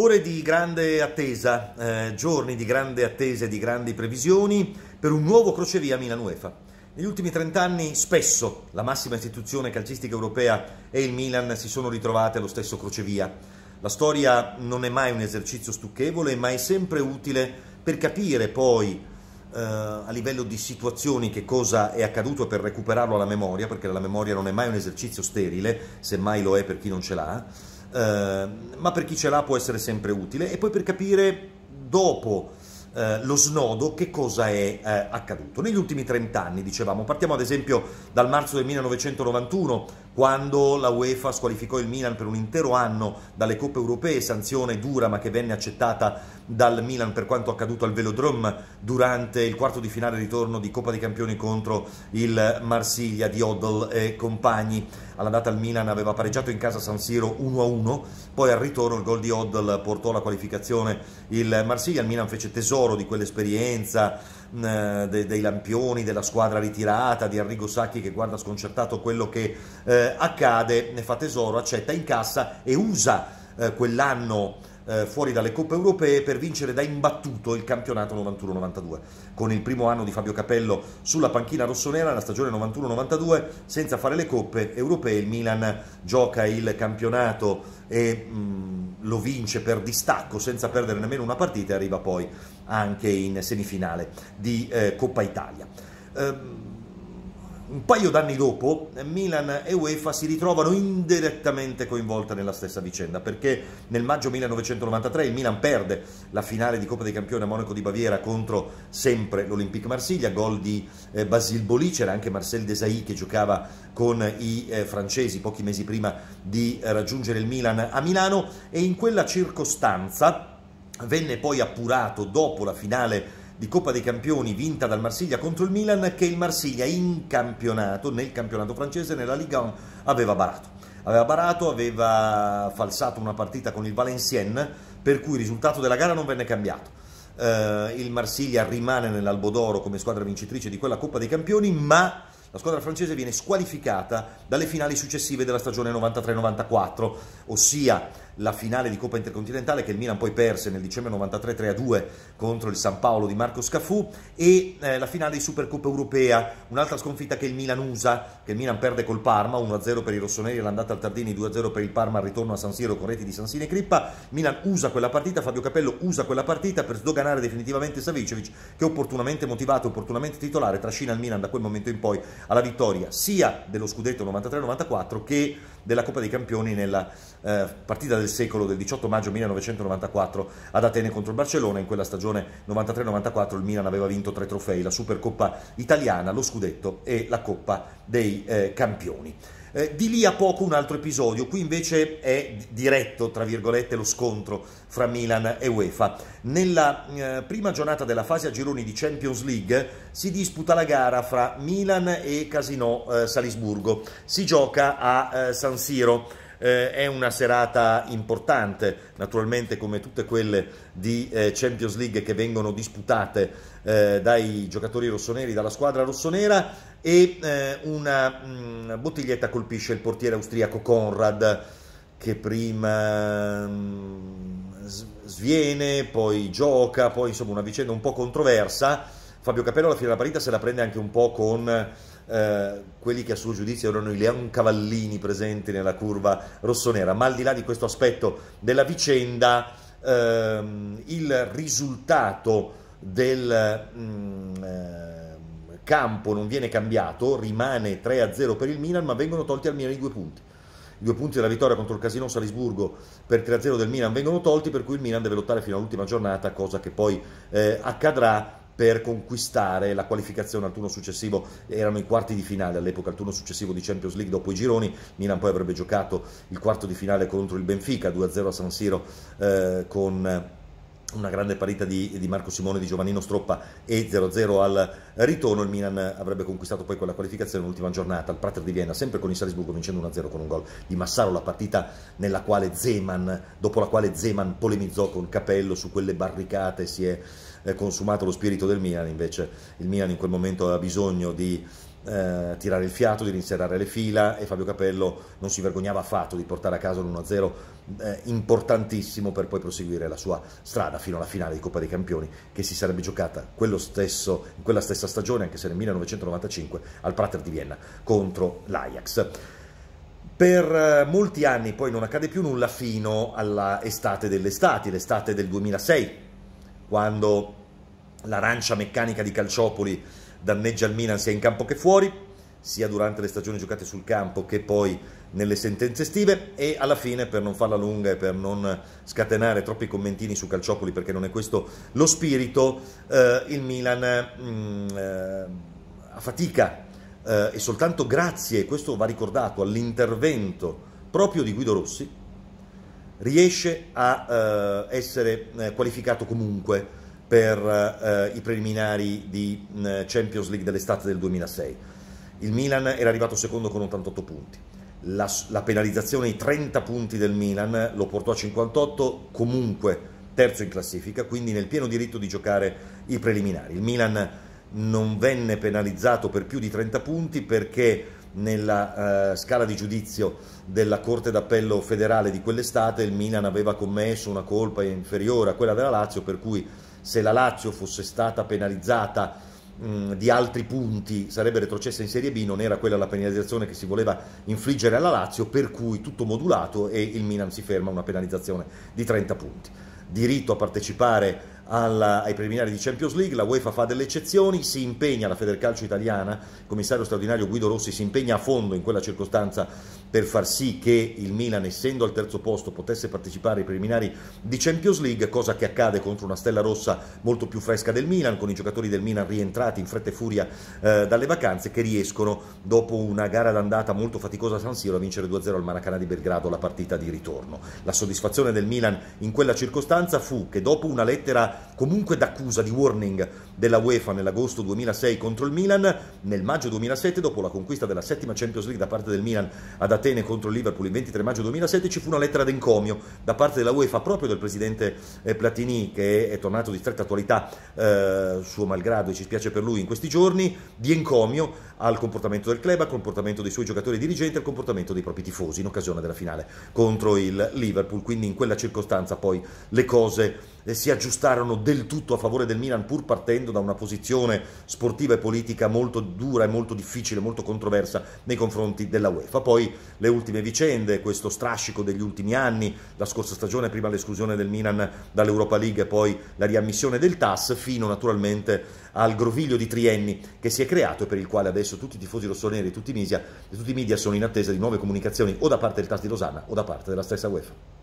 Ore di grande attesa, eh, giorni di grande attesa e di grandi previsioni per un nuovo crocevia Milan-UEFA. Negli ultimi 30 anni spesso la massima istituzione calcistica europea e il Milan si sono ritrovate allo stesso crocevia. La storia non è mai un esercizio stucchevole, ma è sempre utile per capire poi eh, a livello di situazioni che cosa è accaduto e per recuperarlo alla memoria, perché la memoria non è mai un esercizio sterile, semmai lo è per chi non ce l'ha Ehm, ma per chi ce l'ha può essere sempre utile, e poi per capire dopo eh, lo snodo che cosa è eh, accaduto. Negli ultimi 30 anni, dicevamo, partiamo ad esempio dal marzo del 1991, quando la UEFA squalificò il Milan per un intero anno dalle coppe europee, sanzione dura ma che venne accettata dal Milan per quanto accaduto al Velodrome durante il quarto di finale ritorno di Coppa dei Campioni contro il Marsiglia di Odell e compagni. Alla data il Milan aveva pareggiato in casa San Siro 1-1, poi al ritorno il gol di Odell portò alla qualificazione il Marsiglia, il Milan fece tesoro di quell'esperienza, dei lampioni, della squadra ritirata, di Arrigo Sacchi che guarda sconcertato quello che eh, eh, accade, ne fa tesoro, accetta, in cassa e usa eh, quell'anno eh, fuori dalle coppe europee per vincere da imbattuto il campionato 91-92. Con il primo anno di Fabio Capello sulla panchina rossonera, la stagione 91-92, senza fare le coppe europee, il Milan gioca il campionato e mh, mm, lo vince per distacco senza perdere nemmeno una partita e arriva poi anche in semifinale di eh, Coppa Italia. Ehm, un paio d'anni dopo Milan e UEFA si ritrovano indirettamente coinvolte nella stessa vicenda perché nel maggio 1993 il Milan perde la finale di Coppa dei Campioni a Monaco di Baviera contro sempre l'Olympique Marsiglia, gol di eh, Basile Boli, c'era anche Marcel Desailly che giocava con i eh, francesi pochi mesi prima di eh, raggiungere il Milan a Milano e in quella circostanza venne poi appurato dopo la finale di Coppa dei Campioni vinta dal Marsiglia contro il Milan che il Marsiglia in campionato, nel campionato francese, nella Liga 1, aveva barato. Aveva barato, aveva falsato una partita con il Valenciennes, per cui il risultato della gara non venne cambiato. Uh, il Marsiglia rimane nell'Albodoro come squadra vincitrice di quella Coppa dei Campioni, ma la squadra francese viene squalificata dalle finali successive della stagione 93-94, ossia la finale di Coppa Intercontinentale che il Milan poi perse nel dicembre 93 3-2 contro il San Paolo di Marco Scafù e eh, la finale di Supercoppa Europea, un'altra sconfitta che il Milan usa, che il Milan perde col Parma, 1-0 per i rossoneri all'andata al Tardini, 2-0 per il Parma al ritorno a San Siro con reti di Sansine e Crippa, Milan usa quella partita, Fabio Capello usa quella partita per sdoganare definitivamente Savicevic che opportunamente motivato, opportunamente titolare, trascina il Milan da quel momento in poi alla vittoria sia dello scudetto 93-94 che della Coppa dei Campioni nella eh, partita del secolo del 18 maggio 1994 ad Atene contro il Barcellona. In quella stagione 93-94 il Milan aveva vinto tre trofei, la Supercoppa italiana, lo scudetto e la Coppa dei eh, Campioni. Eh, di lì a poco un altro episodio, qui invece è diretto, tra virgolette, lo scontro fra Milan e UEFA. Nella eh, prima giornata della fase a gironi di Champions League si disputa la gara fra Milan e Casino eh, Salisburgo. Si gioca a eh, San Siro. Eh, è una serata importante, naturalmente come tutte quelle di eh, Champions League che vengono disputate eh, dai giocatori rossoneri, dalla squadra rossonera e eh, una mh, mm, bottiglietta colpisce il portiere austriaco Conrad che prima mh, mm, sviene, poi gioca, poi insomma una vicenda un po' controversa. Fabio Capello alla fine della partita se la prende anche un po' con eh, quelli che a suo giudizio erano i Leon Cavallini presenti nella curva rossonera, ma al di là di questo aspetto della vicenda, ehm, il risultato del mh, mm, eh, campo non viene cambiato, rimane 3-0 per il Milan, ma vengono tolti al Milan i due punti. I due punti della vittoria contro il Casino Salisburgo per 3-0 del Milan vengono tolti, per cui il Milan deve lottare fino all'ultima giornata, cosa che poi eh, accadrà per conquistare la qualificazione al turno successivo, erano i quarti di finale all'epoca, al turno successivo di Champions League dopo i gironi, Milan poi avrebbe giocato il quarto di finale contro il Benfica, 2-0 a San Siro eh, con una grande parita di, di, Marco Simone, di Giovannino Stroppa e 0-0 al ritorno, il Milan avrebbe conquistato poi quella qualificazione l'ultima giornata al Prater di Vienna, sempre con il Salisburgo vincendo 1-0 con un gol di Massaro, la partita Zeman, dopo la quale Zeman polemizzò con Capello su quelle barricate, si è eh, consumato lo spirito del Milan, invece il Milan in quel momento ha bisogno di eh, tirare il fiato, di rinserrare le fila e Fabio Capello non si vergognava affatto di portare a casa l'1-0 eh, importantissimo per poi proseguire la sua strada fino alla finale di Coppa dei Campioni che si sarebbe giocata stesso, in quella stessa stagione, anche se nel 1995, al Prater di Vienna contro l'Ajax. Per eh, molti anni poi non accade più nulla fino all'estate dell'estate, l'estate del 2006, quando l'arancia meccanica di Calciopoli danneggia il Milan sia in campo che fuori, sia durante le stagioni giocate sul campo che poi nelle sentenze estive e alla fine per non farla lunga e per non scatenare troppi commentini su Calciopoli perché non è questo lo spirito, eh, il Milan mh, mm, eh, fatica eh, e soltanto grazie, questo va ricordato, all'intervento proprio di Guido Rossi riesce a eh, essere eh, qualificato comunque per eh, i preliminari di mm, Champions League dell'estate del 2006. Il Milan era arrivato secondo con 88 punti. La, la penalizzazione ai 30 punti del Milan lo portò a 58, comunque terzo in classifica, quindi nel pieno diritto di giocare i preliminari. Il Milan non venne penalizzato per più di 30 punti perché nella eh, scala di giudizio della Corte d'Appello federale di quell'estate il Milan aveva commesso una colpa inferiore a quella della Lazio per cui se la Lazio fosse stata penalizzata di altri punti sarebbe retrocessa in Serie B, non era quella la penalizzazione che si voleva infliggere alla Lazio, per cui tutto modulato e il Milan si ferma a una penalizzazione di 30 punti. Diritto a partecipare alla, ai preliminari di Champions League, la UEFA fa delle eccezioni, si impegna la Federcalcio italiana, il commissario straordinario Guido Rossi si impegna a fondo in quella circostanza per far sì che il Milan, essendo al terzo posto, potesse partecipare ai preliminari di Champions League, cosa che accade contro una stella rossa molto più fresca del Milan, con i giocatori del Milan rientrati in fretta e furia eh, dalle vacanze che riescono dopo una gara d'andata molto faticosa a San Siro a vincere 2-0 al Maracanã di Belgrado la partita di ritorno. La soddisfazione del Milan in quella circostanza fu che dopo una lettera comunque d'accusa, di warning della UEFA nell'agosto 2006 contro il Milan, nel maggio 2007 dopo la conquista della settima Champions League da parte del Milan ad Atene contro il Liverpool il 23 maggio 2007 ci fu una lettera d'encomio da parte della UEFA proprio del presidente eh, Platini che è tornato di stretta attualità eh, suo malgrado e ci spiace per lui in questi giorni, di encomio al comportamento del club, al comportamento dei suoi giocatori dirigenti, al comportamento dei propri tifosi in occasione della finale contro il Liverpool, quindi in quella circostanza poi le cose si aggiustarono del tutto a favore del Milan pur partendo da una posizione sportiva e politica molto dura e molto difficile, molto controversa nei confronti della UEFA. Poi le ultime vicende, questo strascico degli ultimi anni, la scorsa stagione prima l'esclusione del Milan dall'Europa League e poi la riammissione del TAS fino naturalmente al groviglio di trienni che si è creato e per il quale adesso tutti i tifosi rossoneri e tutti i media sono in attesa di nuove comunicazioni o da parte del TAS di Losanna o da parte della stessa UEFA.